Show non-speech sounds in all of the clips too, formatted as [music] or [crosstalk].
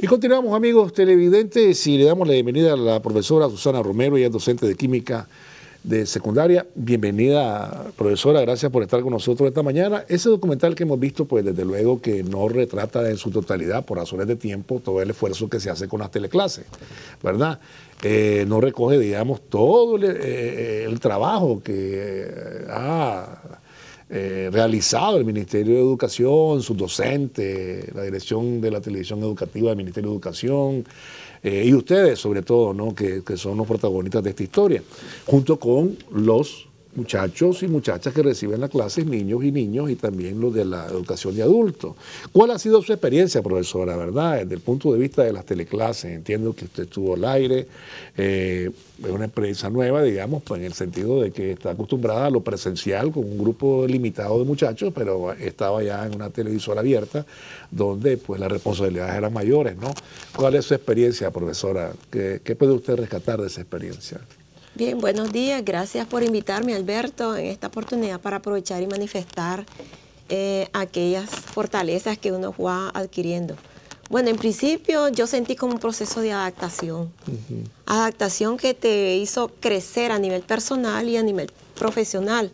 Y continuamos, amigos televidentes, y le damos la bienvenida a la profesora Susana Romero, ella es docente de química de secundaria. Bienvenida, profesora, gracias por estar con nosotros esta mañana. Ese documental que hemos visto, pues desde luego que no retrata en su totalidad, por razones de tiempo, todo el esfuerzo que se hace con las teleclases, ¿verdad? Eh, no recoge, digamos, todo el, eh, eh, trabajo que ha... Eh, realizado el Ministerio de Educación, sus docentes, la dirección de la televisión educativa del Ministerio de Educación, eh, y ustedes sobre todo, ¿no? Que, que, son los protagonistas de esta historia, junto con los muchachos y muchachas que reciben las clases, niños y niños, y también los de la educación de adultos. ¿Cuál ha sido su experiencia, profesora, verdad? Desde el punto de vista de las teleclases, entiendo que usted estuvo al aire, eh, es una empresa nueva, digamos, pues en el sentido de que está acostumbrada a lo presencial con un grupo limitado de muchachos, pero estaba ya en una televisora abierta donde pues las responsabilidades eran mayores, ¿no? ¿Cuál es su experiencia, profesora? ¿Qué, qué puede usted rescatar de esa experiencia? Bien, buenos días. Gracias por invitarme, Alberto, en esta oportunidad para aprovechar y manifestar eh, aquellas fortalezas que uno va adquiriendo. Bueno, en principio yo sentí como un proceso de adaptación. Adaptación que te hizo crecer a nivel personal y a nivel profesional,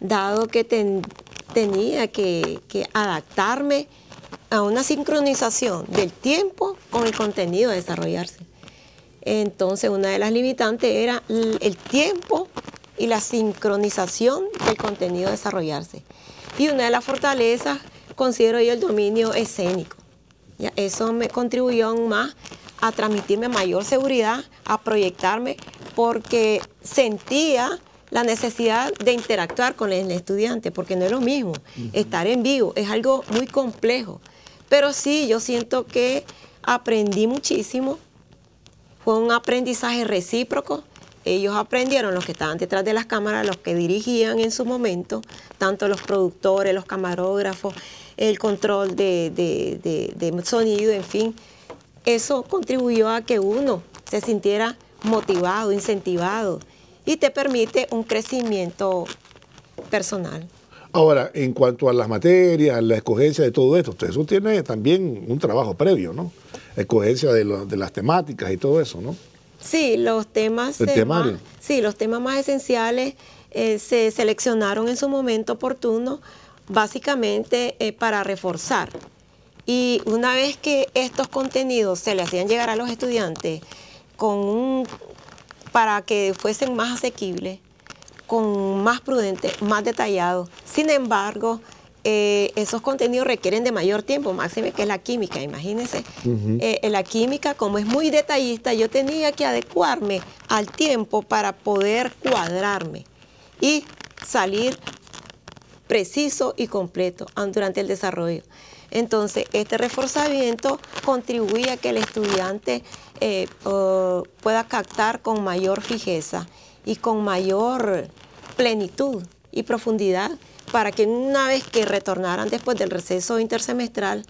dado que tenía que, que adaptarme a una sincronización del tiempo con el contenido a desarrollarse. Entonces, una de las limitantes era el tiempo y la sincronización del contenido desarrollarse. Y una de las fortalezas, considero yo, el dominio escénico. Eso me contribuyó aún más a transmitirme mayor seguridad, a proyectarme, porque sentía la necesidad de interactuar con el estudiante, porque no es lo mismo. Estar en vivo es algo muy complejo. Pero sí, yo siento que aprendí muchísimo fue un aprendizaje recíproco. Ellos aprendieron, los que estaban detrás de las cámaras, los que dirigían en su momento, tanto los productores, los camarógrafos, el control de, sonido, en fin. Eso contribuyó a que uno se sintiera motivado, incentivado y te permite un crecimiento personal. Ahora, en cuanto a las materias, la escogencia de todo esto, eso tiene también un trabajo previo, ¿no? coherencia de, de las temáticas y todo eso, ¿no? Sí, los temas, más, sí, los temas más esenciales eh, se seleccionaron en su momento oportuno, básicamente eh, para reforzar. Y una vez que estos contenidos se le hacían llegar a los estudiantes con un, para que fuesen más asequibles, con más prudentes, más detallados. Sin embargo, eh, esos contenidos requieren de mayor tiempo, máxime que es la química, imagínense. Eh, eh, la química, como es muy detallista, yo tenía que adecuarme al tiempo para poder cuadrarme y salir preciso y completo durante el desarrollo. Entonces, este reforzamiento contribuye a que el estudiante pueda captar con mayor fijeza y con mayor plenitud y profundidad para que una vez que retornaran después del receso intersemestral,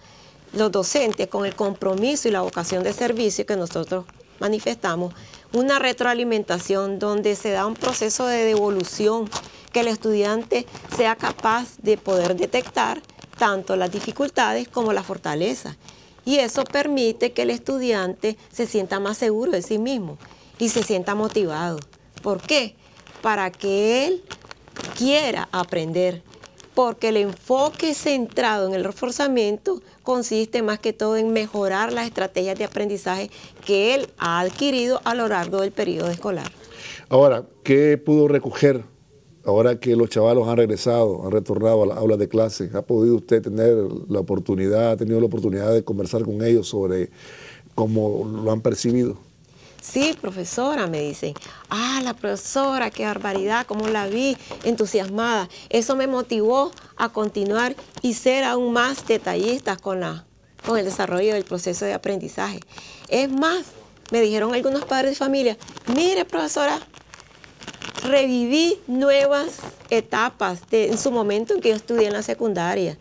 los docentes, con el compromiso y la vocación de servicio que nosotros manifestamos, una retroalimentación donde se da un proceso de devolución, que el estudiante sea capaz de poder detectar tanto las dificultades como las fortalezas. Y eso permite que el estudiante se sienta más seguro de sí mismo y se sienta motivado. ¿Por qué? Para que él quiera aprender, porque el enfoque centrado en el reforzamiento consiste más que todo en mejorar las estrategias de aprendizaje que él ha adquirido a lo largo del periodo escolar. Ahora, ¿qué pudo recoger ahora que los chavalos han regresado, han retornado a las aulas de clase, ¿ha podido usted tener la oportunidad, ha tenido la oportunidad de conversar con ellos sobre cómo lo han percibido? Sí, profesora, me dicen. Ah, la profesora, qué barbaridad, cómo la vi, entusiasmada. Eso me motivó a continuar y ser aún más detallistas con, la, con el desarrollo del proceso de aprendizaje. Es más, me dijeron algunos padres de familia, mire profesora, reviví nuevas etapas en su momento en que yo estudié en la secundaria.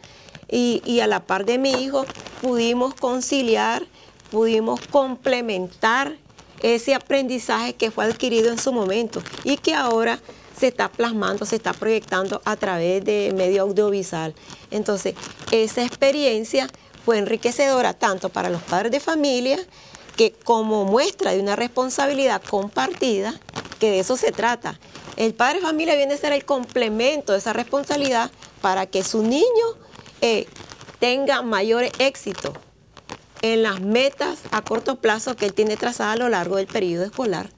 y, y a la par de mi hijo pudimos conciliar, pudimos complementar ese aprendizaje que fue adquirido en su momento y que ahora se está plasmando, se está proyectando a través de medio audiovisual. Entonces, esa experiencia fue enriquecedora tanto para los padres de familia, que como muestra de una responsabilidad compartida, que de eso se trata. El padre de familia viene a ser el complemento de esa responsabilidad para que su niño eh, tenga mayor éxito en las metas a corto plazo que él tiene trazada a lo largo del periodo escolar,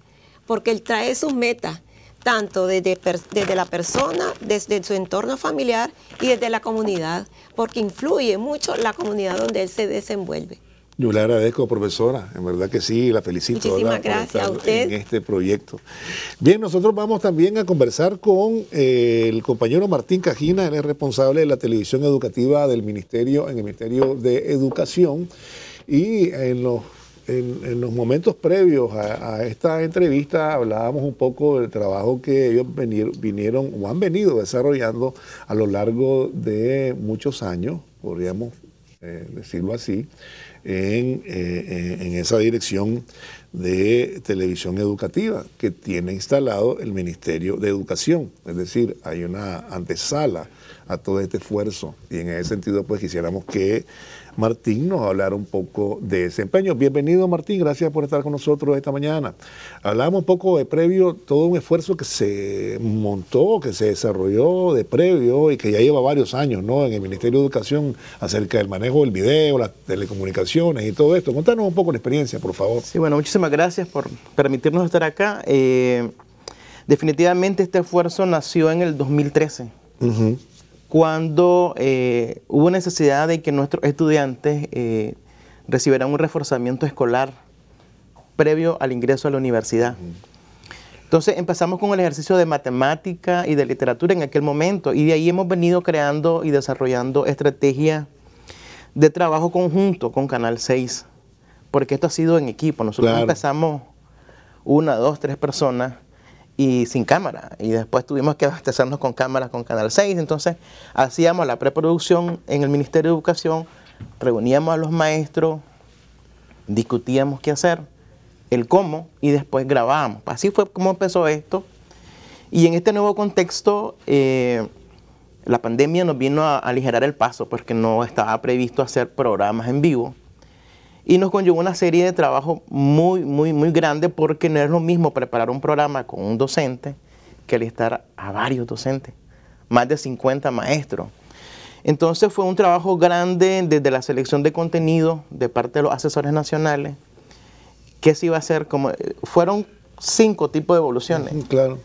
porque él trae sus metas tanto desde, desde, la persona, desde su entorno familiar y desde la comunidad, porque influye mucho la comunidad donde él se desenvuelve. Yo le agradezco, profesora, en verdad que sí, la felicito. Muchísimas gracias a En este proyecto. Bien, nosotros vamos también a conversar con eh, el compañero Martín Cajina, él es responsable de la televisión educativa del Ministerio, en el Ministerio de Educación. Y en los, en, los momentos previos a, esta entrevista hablábamos un poco del trabajo que ellos vinieron o han venido desarrollando a lo largo de muchos años, podríamos eh, decirlo así, eh, en, en, esa dirección de televisión educativa que tiene instalado el Ministerio de Educación. Es decir, hay una antesala a todo este esfuerzo y en ese sentido pues quisiéramos que Martín nos va a hablar un poco de desempeño. Bienvenido Martín, gracias por estar con nosotros esta mañana. Hablamos un poco de previo, todo un esfuerzo que se montó, que se desarrolló de previo y que ya lleva varios años ¿no? en el Ministerio de Educación acerca del manejo del video, las telecomunicaciones y todo esto. Contanos un poco la experiencia, por favor. Sí, bueno, muchísimas gracias por permitirnos estar acá. Eh, definitivamente este esfuerzo nació en el 2013 cuando eh, hubo necesidad de que nuestros estudiantes eh, recibieran un reforzamiento escolar previo al ingreso a la universidad. Entonces empezamos con el ejercicio de matemática y de literatura en aquel momento y de ahí hemos venido creando y desarrollando estrategias de trabajo conjunto con Canal 6, porque esto ha sido en equipo. Nosotros empezamos una, dos, tres personas y sin cámara. Y después tuvimos que abastecernos con cámaras con Canal 6. Entonces hacíamos la preproducción en el Ministerio de Educación, reuníamos a los maestros, discutíamos qué hacer, el cómo y después grabábamos. Así fue como empezó esto. Y en este nuevo contexto, eh, la pandemia nos vino a aligerar el paso porque no estaba previsto hacer programas en vivo y nos conllevó una serie de trabajo muy, muy, muy grande porque no es lo mismo preparar un programa con un docente que alistar a varios docentes, más de 50 maestros. Entonces fue un trabajo grande desde la selección de contenido de parte de los asesores nacionales, qué se iba a hacer, como, fueron cinco tipos de evoluciones. Claro.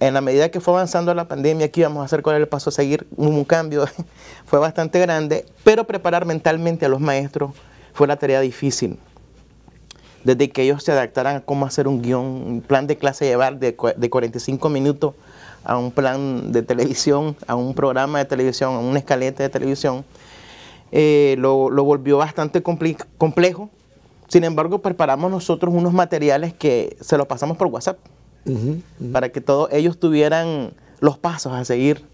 En la medida que fue avanzando la pandemia, ¿qué íbamos a hacer? ¿Cuál el paso a seguir? Un cambio [laughs] fue bastante grande, pero preparar mentalmente a los maestros fue la tarea difícil. Desde que ellos se adaptaran a cómo hacer un guión, un plan de clase llevar de, 45 minutos a un plan de televisión, a un programa de televisión, a un escaleta de televisión, eh, lo, volvió bastante complejo. Sin embargo, preparamos nosotros unos materiales que se los pasamos por WhatsApp para que todos ellos tuvieran los pasos a seguir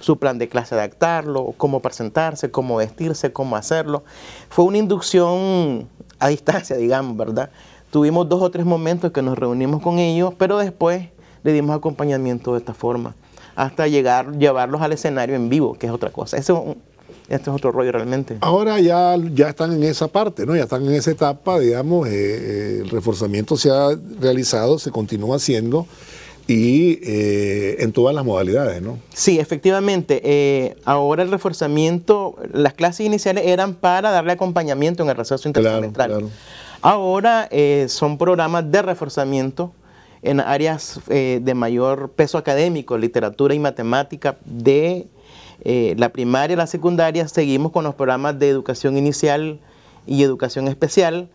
su plan de clase adaptarlo, cómo presentarse, cómo vestirse, cómo hacerlo. Fue una inducción a distancia, digamos, ¿verdad? Tuvimos dos o tres momentos que nos reunimos con ellos, pero después le dimos acompañamiento de esta forma, hasta llegar, llevarlos al escenario en vivo, que es otra cosa. Eso este es otro rollo realmente. Ahora ya, ya están en esa parte, ¿no? Ya están en esa etapa, digamos, eh, eh, el reforzamiento se ha realizado, se continúa haciendo y eh, en todas las modalidades, ¿no? Sí, efectivamente. Eh, ahora el reforzamiento, las clases iniciales eran para darle acompañamiento en el receso intersemestral. Ahora eh, son programas de reforzamiento en áreas de mayor peso académico, literatura y matemática de la primaria, y la secundaria. Seguimos con los programas de educación inicial y educación especial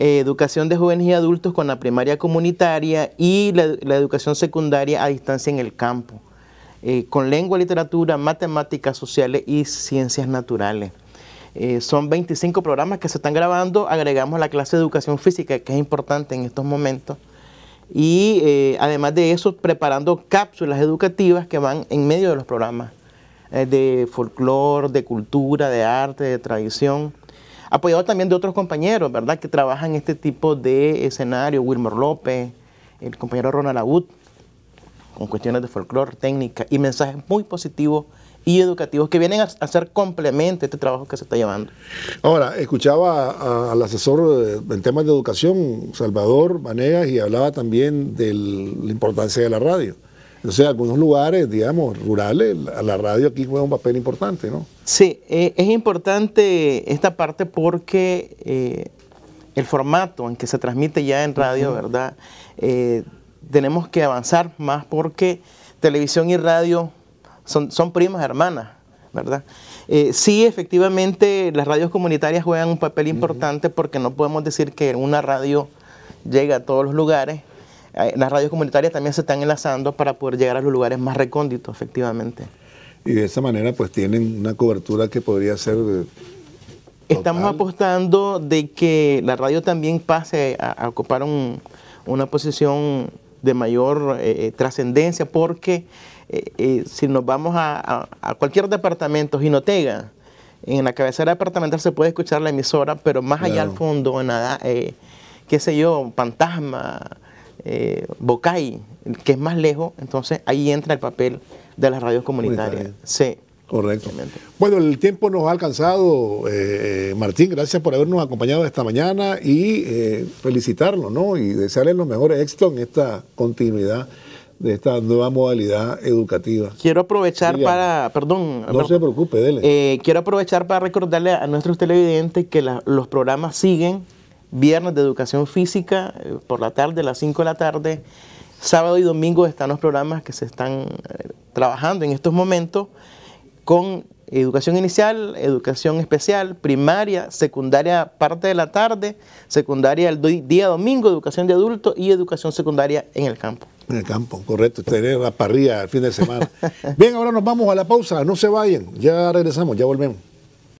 eh, educación de jóvenes y adultos con la primaria comunitaria y la, educación secundaria a distancia en el campo, eh, con lengua, literatura, matemáticas sociales y ciencias naturales. Eh, son 25 programas que se están grabando, agregamos la clase de educación física, que es importante en estos momentos, y además de eso, preparando cápsulas educativas que van en medio de los programas, de folclore, de cultura, de arte, de tradición apoyado también de otros compañeros, ¿verdad? Que trabajan este tipo de escenario, Wilmer López, el compañero Ronald Abud, con cuestiones de folclore, técnica y mensajes muy positivos y educativos que vienen a ser complemento a este trabajo que se está llevando. Ahora, escuchaba al asesor en temas de educación, Salvador Banegas, y hablaba también de la importancia de la radio. O sea, algunos lugares, digamos, rurales, la, radio aquí juega un papel importante, ¿no? Sí, eh, es importante esta parte porque eh, el formato en que se transmite ya en radio, ¿verdad? Eh, tenemos que avanzar más porque televisión y radio son, son primas hermanas, ¿verdad? sí, efectivamente, las radios comunitarias juegan un papel importante porque no podemos decir que una radio llega a todos los lugares, las radios comunitarias también se están enlazando para poder llegar a los lugares más recónditos, efectivamente. Y de esa manera pues tienen una cobertura que podría ser... Eh, Estamos apostando de que la radio también pase a, ocupar un, una posición de mayor eh, eh, trascendencia porque si nos vamos a, cualquier departamento, Ginotega, en la cabecera departamental se puede escuchar la emisora, pero más allá al fondo, en qué sé yo, Fantasma, eh, Bocay, que es más lejos, entonces ahí entra el papel de las radios comunitarias. Sí. Correcto. Bueno, el tiempo nos ha alcanzado, eh, Martín. Gracias por habernos acompañado esta mañana y eh, felicitarlo, ¿no? Y desearle los mejores éxitos en esta continuidad de esta nueva modalidad educativa. Quiero aprovechar para, perdón. No se preocupe, dele. Eh, quiero aprovechar para recordarle a nuestros televidentes que los programas siguen viernes de educación física eh, por la tarde, a las 5 de la tarde. Sábado y domingo están los programas que se están eh, trabajando en estos momentos con educación inicial, educación especial, primaria, secundaria parte de la tarde, secundaria el día domingo, educación de adultos y educación secundaria en el campo. En el campo, correcto. Tener la parrilla el fin de semana. [laughs] Bien, ahora nos vamos a la pausa. No se vayan. Ya regresamos, ya volvemos.